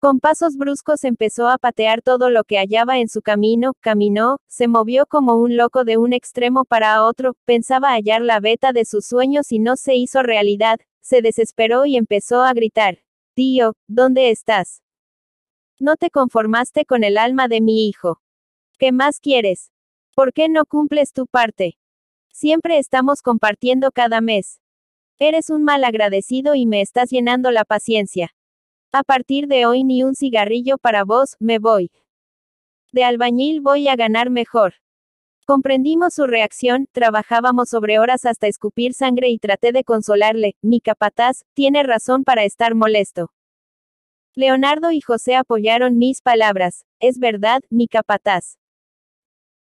Con pasos bruscos empezó a patear todo lo que hallaba en su camino, caminó, se movió como un loco de un extremo para otro, pensaba hallar la beta de sus sueños y no se hizo realidad, se desesperó y empezó a gritar. Tío, ¿dónde estás? No te conformaste con el alma de mi hijo. ¿Qué más quieres? ¿Por qué no cumples tu parte? Siempre estamos compartiendo cada mes. Eres un mal agradecido y me estás llenando la paciencia. A partir de hoy ni un cigarrillo para vos, me voy. De albañil voy a ganar mejor. Comprendimos su reacción, trabajábamos sobre horas hasta escupir sangre y traté de consolarle, mi capataz, tiene razón para estar molesto. Leonardo y José apoyaron mis palabras, es verdad, mi capataz.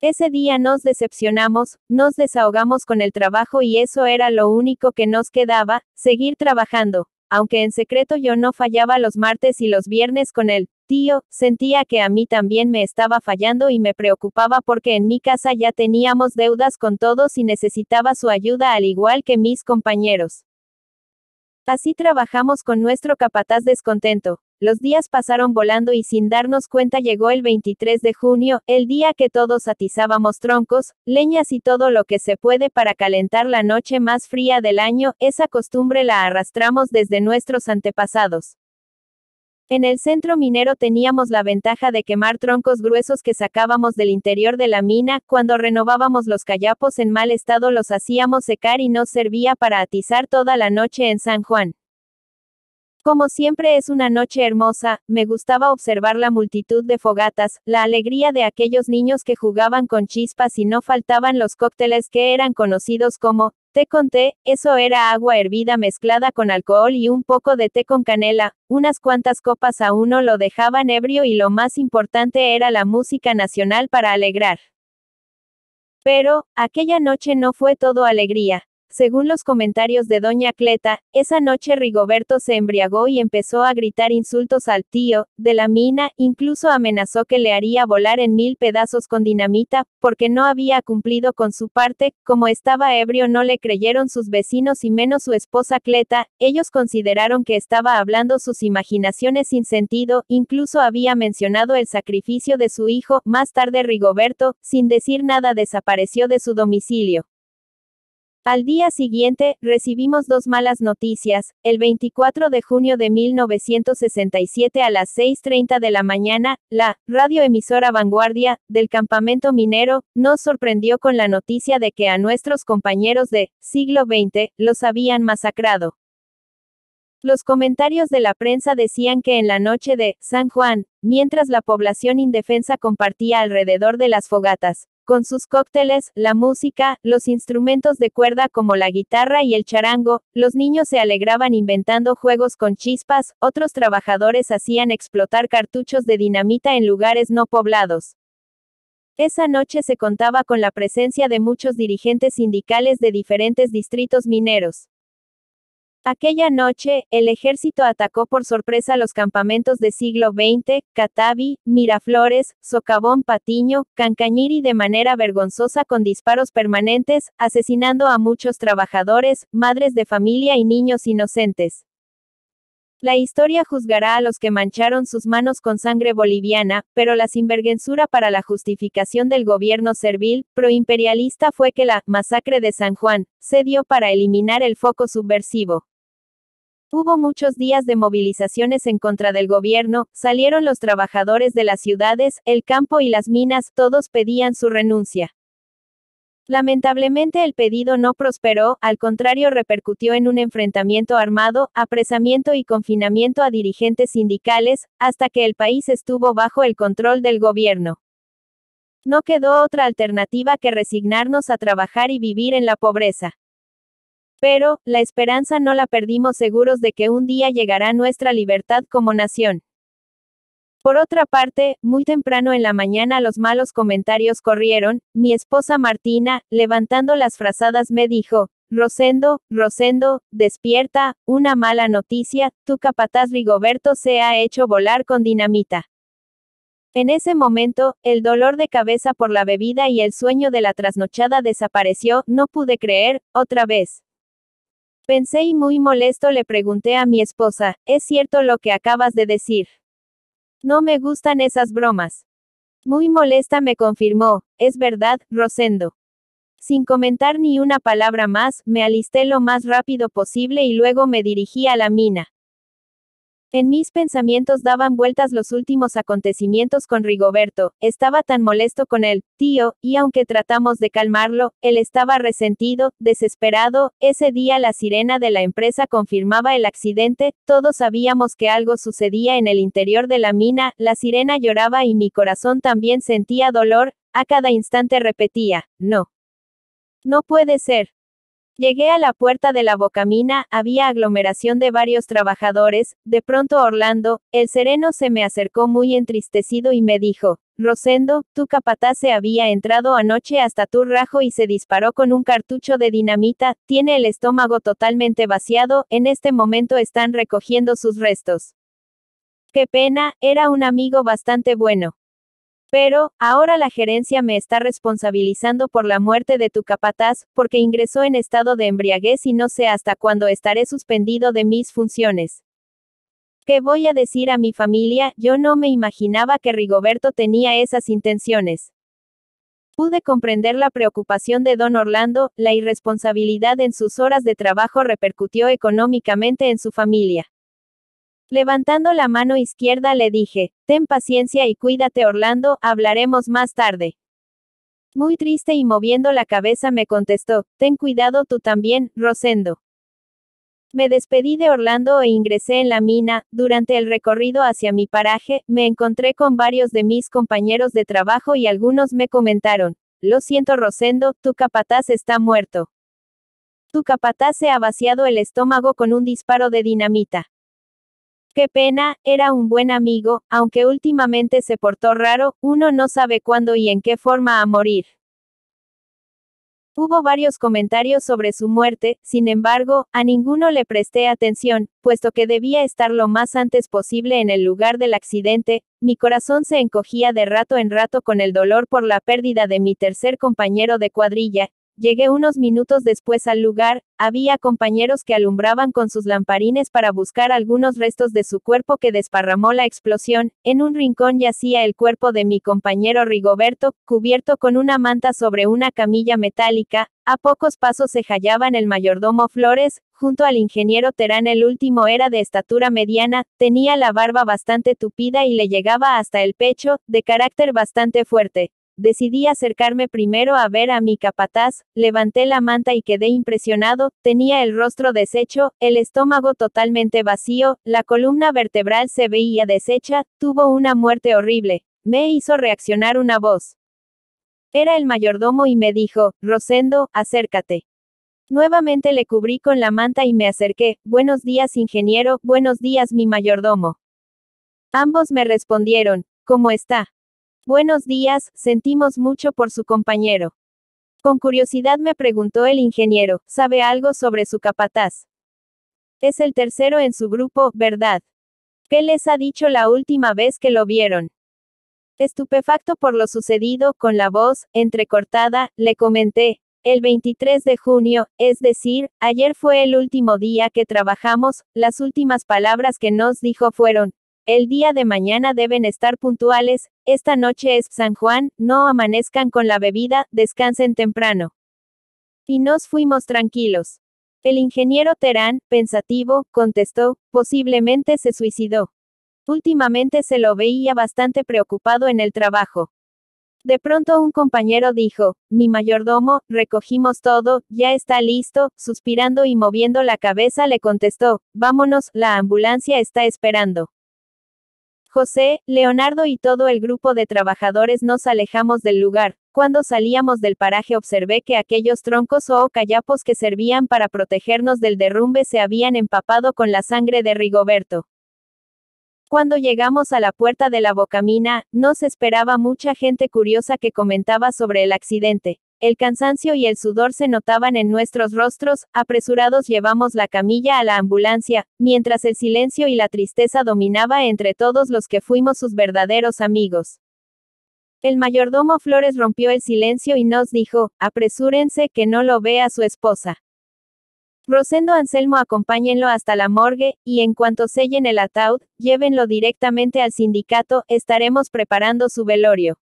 Ese día nos decepcionamos, nos desahogamos con el trabajo y eso era lo único que nos quedaba, seguir trabajando, aunque en secreto yo no fallaba los martes y los viernes con el tío, sentía que a mí también me estaba fallando y me preocupaba porque en mi casa ya teníamos deudas con todos y necesitaba su ayuda al igual que mis compañeros. Así trabajamos con nuestro capataz descontento, los días pasaron volando y sin darnos cuenta llegó el 23 de junio, el día que todos atizábamos troncos, leñas y todo lo que se puede para calentar la noche más fría del año, esa costumbre la arrastramos desde nuestros antepasados. En el centro minero teníamos la ventaja de quemar troncos gruesos que sacábamos del interior de la mina, cuando renovábamos los callapos en mal estado los hacíamos secar y nos servía para atizar toda la noche en San Juan. Como siempre es una noche hermosa, me gustaba observar la multitud de fogatas, la alegría de aquellos niños que jugaban con chispas y no faltaban los cócteles que eran conocidos como té con té, eso era agua hervida mezclada con alcohol y un poco de té con canela, unas cuantas copas a uno lo dejaban ebrio y lo más importante era la música nacional para alegrar. Pero, aquella noche no fue todo alegría. Según los comentarios de Doña Cleta, esa noche Rigoberto se embriagó y empezó a gritar insultos al tío, de la mina, incluso amenazó que le haría volar en mil pedazos con dinamita, porque no había cumplido con su parte, como estaba ebrio no le creyeron sus vecinos y menos su esposa Cleta, ellos consideraron que estaba hablando sus imaginaciones sin sentido, incluso había mencionado el sacrificio de su hijo, más tarde Rigoberto, sin decir nada desapareció de su domicilio. Al día siguiente, recibimos dos malas noticias, el 24 de junio de 1967 a las 6.30 de la mañana, la radioemisora vanguardia del campamento minero nos sorprendió con la noticia de que a nuestros compañeros de siglo XX los habían masacrado. Los comentarios de la prensa decían que en la noche de San Juan, mientras la población indefensa compartía alrededor de las fogatas, con sus cócteles, la música, los instrumentos de cuerda como la guitarra y el charango, los niños se alegraban inventando juegos con chispas, otros trabajadores hacían explotar cartuchos de dinamita en lugares no poblados. Esa noche se contaba con la presencia de muchos dirigentes sindicales de diferentes distritos mineros. Aquella noche, el ejército atacó por sorpresa los campamentos de siglo XX, Catavi, Miraflores, Socavón Patiño, Cancañiri de manera vergonzosa con disparos permanentes, asesinando a muchos trabajadores, madres de familia y niños inocentes. La historia juzgará a los que mancharon sus manos con sangre boliviana, pero la sinvergüenzura para la justificación del gobierno servil, proimperialista fue que la masacre de San Juan se dio para eliminar el foco subversivo. Hubo muchos días de movilizaciones en contra del gobierno, salieron los trabajadores de las ciudades, el campo y las minas, todos pedían su renuncia. Lamentablemente el pedido no prosperó, al contrario repercutió en un enfrentamiento armado, apresamiento y confinamiento a dirigentes sindicales, hasta que el país estuvo bajo el control del gobierno. No quedó otra alternativa que resignarnos a trabajar y vivir en la pobreza. Pero, la esperanza no la perdimos seguros de que un día llegará nuestra libertad como nación. Por otra parte, muy temprano en la mañana los malos comentarios corrieron, mi esposa Martina, levantando las frazadas me dijo, Rosendo, Rosendo, despierta, una mala noticia, tu capataz Rigoberto se ha hecho volar con dinamita. En ese momento, el dolor de cabeza por la bebida y el sueño de la trasnochada desapareció, no pude creer, otra vez. Pensé y muy molesto le pregunté a mi esposa, ¿es cierto lo que acabas de decir? No me gustan esas bromas. Muy molesta me confirmó, es verdad, Rosendo. Sin comentar ni una palabra más, me alisté lo más rápido posible y luego me dirigí a la mina. En mis pensamientos daban vueltas los últimos acontecimientos con Rigoberto, estaba tan molesto con él, tío, y aunque tratamos de calmarlo, él estaba resentido, desesperado, ese día la sirena de la empresa confirmaba el accidente, todos sabíamos que algo sucedía en el interior de la mina, la sirena lloraba y mi corazón también sentía dolor, a cada instante repetía, no. No puede ser. Llegué a la puerta de la bocamina, había aglomeración de varios trabajadores, de pronto Orlando, el sereno se me acercó muy entristecido y me dijo, Rosendo, tu capataz se había entrado anoche hasta tu rajo y se disparó con un cartucho de dinamita, tiene el estómago totalmente vaciado, en este momento están recogiendo sus restos. Qué pena, era un amigo bastante bueno. Pero, ahora la gerencia me está responsabilizando por la muerte de tu capataz, porque ingresó en estado de embriaguez y no sé hasta cuándo estaré suspendido de mis funciones. ¿Qué voy a decir a mi familia? Yo no me imaginaba que Rigoberto tenía esas intenciones. Pude comprender la preocupación de don Orlando, la irresponsabilidad en sus horas de trabajo repercutió económicamente en su familia. Levantando la mano izquierda le dije, ten paciencia y cuídate Orlando, hablaremos más tarde. Muy triste y moviendo la cabeza me contestó, ten cuidado tú también, Rosendo. Me despedí de Orlando e ingresé en la mina, durante el recorrido hacia mi paraje, me encontré con varios de mis compañeros de trabajo y algunos me comentaron, lo siento Rosendo, tu capataz está muerto. Tu capataz se ha vaciado el estómago con un disparo de dinamita. Qué pena, era un buen amigo, aunque últimamente se portó raro, uno no sabe cuándo y en qué forma a morir. Hubo varios comentarios sobre su muerte, sin embargo, a ninguno le presté atención, puesto que debía estar lo más antes posible en el lugar del accidente, mi corazón se encogía de rato en rato con el dolor por la pérdida de mi tercer compañero de cuadrilla, Llegué unos minutos después al lugar, había compañeros que alumbraban con sus lamparines para buscar algunos restos de su cuerpo que desparramó la explosión, en un rincón yacía el cuerpo de mi compañero Rigoberto, cubierto con una manta sobre una camilla metálica, a pocos pasos se hallaban el mayordomo Flores, junto al ingeniero Terán el último era de estatura mediana, tenía la barba bastante tupida y le llegaba hasta el pecho, de carácter bastante fuerte, Decidí acercarme primero a ver a mi capataz, levanté la manta y quedé impresionado, tenía el rostro deshecho, el estómago totalmente vacío, la columna vertebral se veía deshecha, tuvo una muerte horrible. Me hizo reaccionar una voz. Era el mayordomo y me dijo, Rosendo, acércate. Nuevamente le cubrí con la manta y me acerqué, buenos días ingeniero, buenos días mi mayordomo. Ambos me respondieron, ¿cómo está? Buenos días, sentimos mucho por su compañero. Con curiosidad me preguntó el ingeniero, ¿sabe algo sobre su capataz? Es el tercero en su grupo, ¿verdad? ¿Qué les ha dicho la última vez que lo vieron? Estupefacto por lo sucedido, con la voz, entrecortada, le comenté, el 23 de junio, es decir, ayer fue el último día que trabajamos, las últimas palabras que nos dijo fueron, el día de mañana deben estar puntuales, esta noche es San Juan, no amanezcan con la bebida, descansen temprano. Y nos fuimos tranquilos. El ingeniero Terán, pensativo, contestó, posiblemente se suicidó. Últimamente se lo veía bastante preocupado en el trabajo. De pronto un compañero dijo, mi mayordomo, recogimos todo, ya está listo, suspirando y moviendo la cabeza le contestó, vámonos, la ambulancia está esperando. José, Leonardo y todo el grupo de trabajadores nos alejamos del lugar. Cuando salíamos del paraje observé que aquellos troncos o callapos que servían para protegernos del derrumbe se habían empapado con la sangre de Rigoberto. Cuando llegamos a la puerta de la Bocamina, nos esperaba mucha gente curiosa que comentaba sobre el accidente. El cansancio y el sudor se notaban en nuestros rostros, apresurados llevamos la camilla a la ambulancia, mientras el silencio y la tristeza dominaba entre todos los que fuimos sus verdaderos amigos. El mayordomo Flores rompió el silencio y nos dijo, apresúrense que no lo vea su esposa. Rosendo Anselmo acompáñenlo hasta la morgue, y en cuanto sellen el ataúd, llévenlo directamente al sindicato, estaremos preparando su velorio.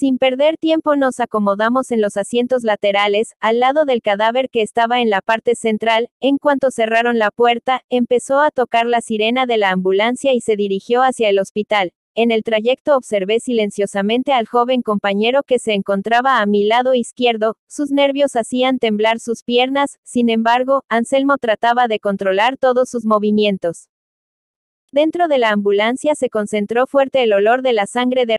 Sin perder tiempo nos acomodamos en los asientos laterales, al lado del cadáver que estaba en la parte central, en cuanto cerraron la puerta, empezó a tocar la sirena de la ambulancia y se dirigió hacia el hospital. En el trayecto observé silenciosamente al joven compañero que se encontraba a mi lado izquierdo, sus nervios hacían temblar sus piernas, sin embargo, Anselmo trataba de controlar todos sus movimientos. Dentro de la ambulancia se concentró fuerte el olor de la sangre de